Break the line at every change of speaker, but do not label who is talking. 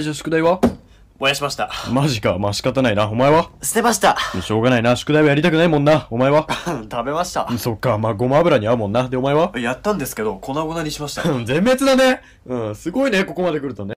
じゃあ宿題は燃やしました。
マジか、まあ仕方ないな。お前は捨てました。しょうがないな。宿題はやりたくないもんな。お前は食べました。そっか、まあごま油に合うもんな。で、お前はやったんですけど、粉々にしました。全滅だね。うん、すごいね、ここまで来るとね。